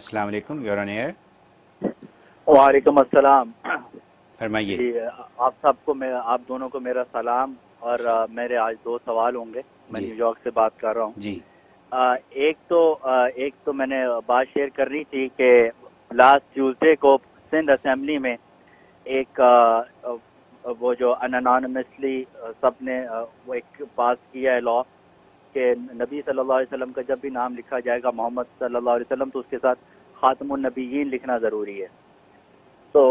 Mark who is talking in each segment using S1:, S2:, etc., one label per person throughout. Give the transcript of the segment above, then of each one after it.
S1: अस्सलाम वालेकुम your on air वालेकुम अस्सलाम फरमाइए आप सबको मैं आप दोनों को मेरा सलाम और आ, मेरे आज दो सवाल होंगे मैं न्यूयॉर्क से बात कर रहा हूँ जी आ, एक तो आ, एक तो मैंने बात शेयर करनी थी कि लास्ट ट्यूजडे को सिंध असेंबली में एक आ, वो जो अनोनमसली सब ने वो एक पास किया है लॉ कि नबी सल्लल्लाहु अलैहि वसल्लम का जब भी नाम लिखा जाएगा मोहम्मद सल्लल्लाहु अलैहि वसल्लम तो उसके साथ नबीन लिखना ज़रूरी है तो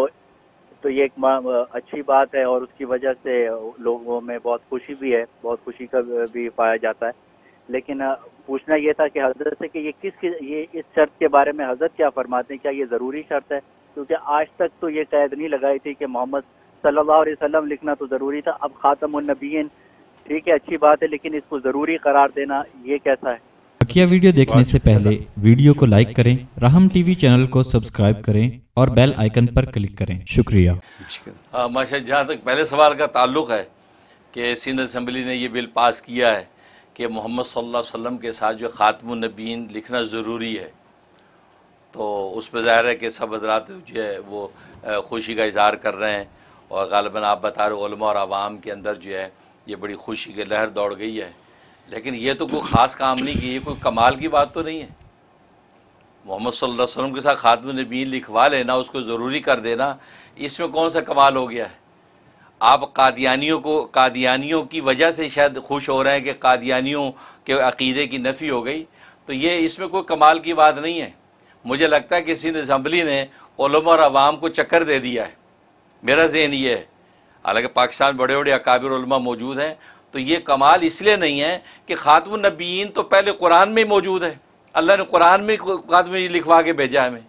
S1: तो ये एक अच्छी बात है और उसकी वजह से लोगों में बहुत खुशी भी है बहुत खुशी का भी पाया जाता है लेकिन पूछना ये था कि हजरत से कि ये किस ये इस शर्त के बारे में हजरत क्या फरमाते हैं क्या ये ज़रूरी शर्त है क्योंकि आज तक तो ये कैद नहीं लगाई थी कि मोहम्मद सल्लल्लाहु अलैहि वसल्लम लिखना तो ज़रूरी था अब नबीन ठीक है अच्छी बात है लेकिन इसको जरूरी करार देना ये कैसा है बकिया वीडियो देखने से पहले वीडियो को लाइक करें राहम टीवी चैनल को सब्सक्राइब करें और बेल आइकन पर क्लिक करें शुक्रिया
S2: माशा जहाँ तक पहले सवाल का ताल्लुक है कि सिंध असम्बली ने यह बिल पास किया है कि मोहम्मद सल्लल्लाहु अलैहि वसल्लम के साथ जो नबीन लिखना ज़रूरी है तो उस पर ज़ाहिर है कि सब हजरात जो है वो खुशी का इजहार कर रहे हैं और गालबा आप बता रहे और आवाम के अंदर जो है ये बड़ी खुशी की लहर दौड़ गई है लेकिन ये तो कोई ख़ास काम नहीं की ये कोई कमाल की बात तो नहीं है मोहम्मद सल्लल्लाहु अलैहि वसल्लम के साथ खातम नबीन लिखवा लेना उसको ज़रूरी कर देना इसमें कौन सा कमाल हो गया है आप कादियानियों को कादियानियों की वजह से शायद खुश हो रहे हैं कि कादियानियों के अकीदे की नफ़ी हो गई तो ये इसमें कोई कमाल की बात नहीं है मुझे लगता है कि सिंध असम्बली ने और अवाम को चक्कर दे दिया है मेरा जहन ये है हालांकि पाकिस्तान बड़े बड़े अकाबिर मौजूद हैं तो ये कमाल इसलिए नहीं है कि खातम नबीन तो पहले कुरान में मौजूद है अल्लाह ने कुरान में खातम लिखवा के भेजा हमें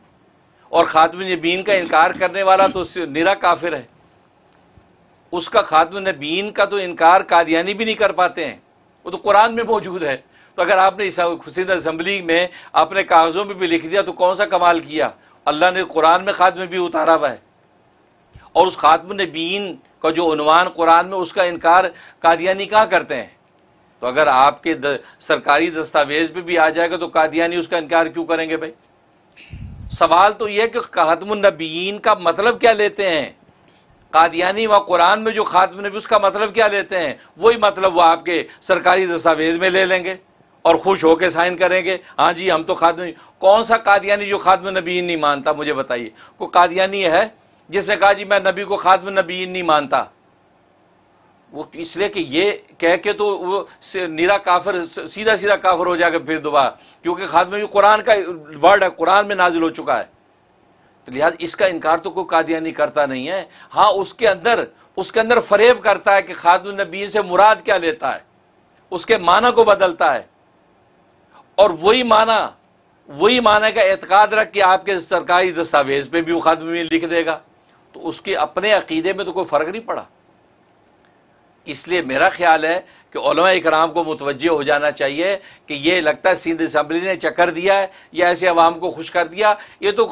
S2: और खातम नबीन का इनकार करने वाला तो निरा काफिर है उसका खातम नबीन का तो इनकार कादियानी भी नहीं कर पाते हैं वो तो कुरान में मौजूद है तो अगर आपने खुशी असम्बली में अपने कागज़ों में भी लिख दिया तो कौन सा कमाल किया अल्लाह ने कुरान में खात्म भी उतारा हुआ है और उस खात्म नबीन का जो उनवान कुरान में उसका इनकार कादियानी कहाँ करते हैं तो अगर आपके द, सरकारी दस्तावेज पे भी आ जाएगा तो कादियानी उसका इनकार क्यों करेंगे भाई सवाल तो यह कि खातमनबीन का मतलब क्या लेते हैं कादियानी व कुरान में जो खातम नबी उसका मतलब क्या लेते हैं वही मतलब वो आपके सरकारी दस्तावेज में ले लेंगे और खुश होकर साइन करेंगे हाँ जी हम तो खातम कौन सा कादियानी जो खातम नबीन नहीं मानता मुझे बताइए कोई कादियानी है जिसने कहा जी मैं नबी को खादम नबीन नहीं मानता वो इसलिए कि ये कह के तो वो निरा काफिर सीधा सीधा काफिर हो जाएगा फिर दोबारा क्योंकि खात्म ये कुरान का वर्ड है कुरान में नाजिल हो चुका है तो लिहाज इसका इनकार तो कोई कादियानी करता नहीं है हाँ उसके अंदर उसके अंदर फरेब करता है कि खातम नबीन से मुराद क्या लेता है उसके माना को बदलता है और वही माना वही माना का एतकाद रख के आपके सरकारी दस्तावेज पे भी वो खातम लिख देगा तो उसके अपने अकीदे में तो कोई फ़र्क नहीं पड़ा इसलिए मेरा ख्याल है कि कराम को मुतवजह हो जाना चाहिए कि ये लगता है सिंध असम्बली ने चक्कर दिया है या ऐसे अवाम को खुश कर दिया ये तो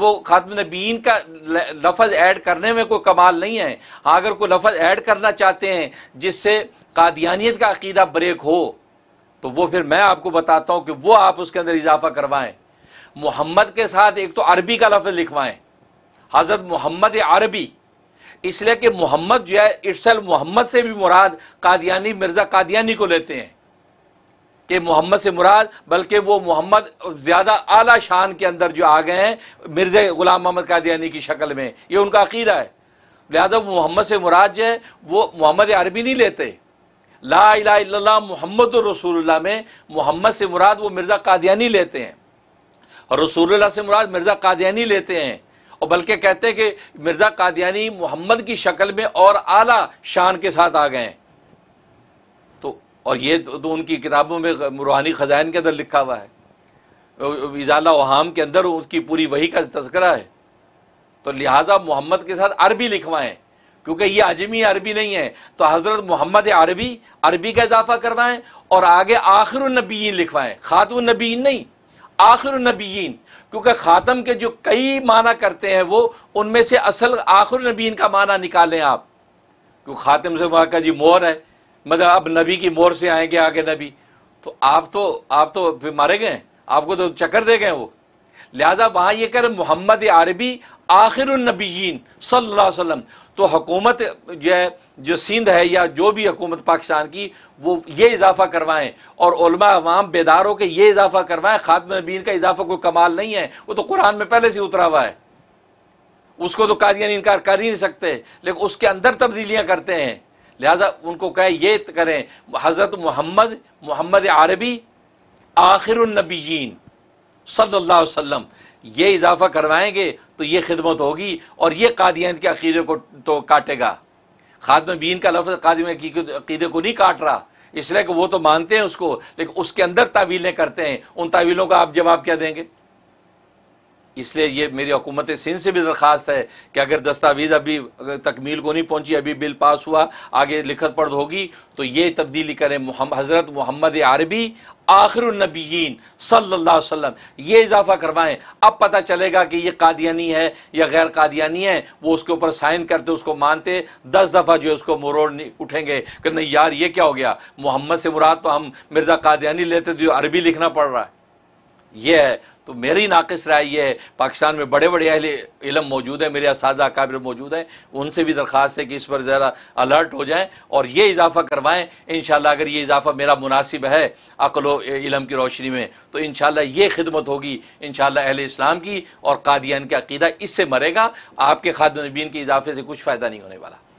S2: वो खात्म नबीन का लफज ऐड करने में कोई कमाल नहीं है हाँ अगर कोई लफज ऐड करना चाहते हैं जिससे कादियानियत का अकीदा ब्रेक हो तो वो फिर मैं आपको बताता हूँ कि वो आप उसके अंदर इजाफा करवाएं मोहम्मद के साथ एक तो अरबी का लफज लिखवाएं हज़रत मोहम्मद अरबी इसलिए कि मोहम्मद जो है इर्सल मोहम्मद से भी मुराद कादियानी मिर्ज़ा कादियानी को लेते हैं कि मोहम्मद से मुराद बल्कि वो मोहम्मद ज़्यादा आला शान के अंदर जो आ गए हैं मिर्ज़ा ग़ुलाम मोहम्मद कादियानी की शक्ल में ये उनका अकीदा है लिहाजा मोहम्मद से मुराद जो है वो मोहम्मद अरबी नहीं लेते ला इला मोहम्मद रसूल्ला में मोहम्मद से मुराद वो मिर्ज़ा कादियानी लेते हैं रसूल से मुराद मिर्ज़ा कादियानी लेते हैं और बल्कि कहते हैं कि मिर्ज़ा कादियानी मोहम्मद की शक्ल में और आला शान के साथ आ गए तो और ये तो, तो उनकी किताबों में रूहानी ख़जान के अंदर लिखा हुआ है इजाला वहाम के अंदर उसकी पूरी वही का तस्करा है तो लिहाजा मोहम्मद के साथ अरबी लिखवाएं क्योंकि ये अजमी अरबी नहीं है तो हज़रत मोहम्मद अरबी अरबी का इजाफा करवाएं और आगे आखिर नबीन लिखवाएं खातून नबीन नहीं आखिर नबीन क्योंकि ख़ातम के जो कई माना करते हैं वो उनमें से असल आखिर नबीन का माना निकालें आप क्योंकि ख़ातम से वहाँ का जी मोर है मतलब अब नबी की मोर से आएंगे आगे नबी तो आप तो आप तो मारे गए आपको तो चक्कर दे गए वो लिहाजा वहां यह कर मोहम्मद अरबी आखिर नबीन सल्ला तो हकूमत जो है जो सिंध है या जो भी हकूमत पाकिस्तान की वो ये इजाफा करवाएं और अवाम बेदार हो के ये इजाफा करवाएं खात्म नबीन का इजाफा कोई कमाल नहीं है वो तो कुरान में पहले से उतरा हुआ है उसको तो कादियानी इनकार कर ही नहीं सकते लेकिन उसके अंदर तब्दीलियां करते हैं लिहाजा उनको कहे ये करें हज़रत मोहम्मद मोहम्मद अरबी आखिर नबीन सल्लल्लाहु अलैहि वसल्लम ये इजाफा करवाएंगे तो ये खिदमत होगी और ये कादियन के अकीदे को तो काटेगा खादम बीन का लफ्ज़ कादिम अकीदे को नहीं काट रहा इसलिए कि वो तो मानते हैं उसको लेकिन उसके अंदर तावीलें करते हैं उन तावीलों का आप जवाब क्या देंगे इसलिए ये मेरी हुकूमत सिंध से भी दरख्वास्त है कि अगर दस्तावेज़ अभी तकमील को नहीं पहुंची अभी बिल पास हुआ आगे लिखत पढ़ होगी तो ये तब्दीली करें मुहम, हज़रत मोहम्मद अरबी आखिर नबीन सल्ला वसम ये इजाफा करवाएं अब पता चलेगा कि ये कादियानी है या गैर कादियानी है वो उसके ऊपर साइन करते उसको मानते दस दफ़ा जो उसको मुरोड़ उठेंगे कि नहीं यार ये क्या हो गया मोहम्मद से मुराद तो हम मिर्ज़ा कादियानी लेते तो अरबी लिखना पड़ रहा है ये है तो मेरी नाकस राय यह है पाकिस्तान में बड़े बड़े अहले इलम मौजूद है मेरे इस काबिल मौजूद हैं उनसे भी दरख्वास्त है कि इस पर ज़रा अलर्ट हो जाएँ और ये इजाफ़ा करवाएँ इन अगर ये इजाफ़ा मेरा मुनासिब है अकल इलम की रोशनी में तो इन ये खिदमत होगी इन शाला अहल इस्लाम की और कादियान का अकीदा इससे मरेगा आपके खाद नबीन के इजाफे से कुछ फ़ायदा नहीं होने वाला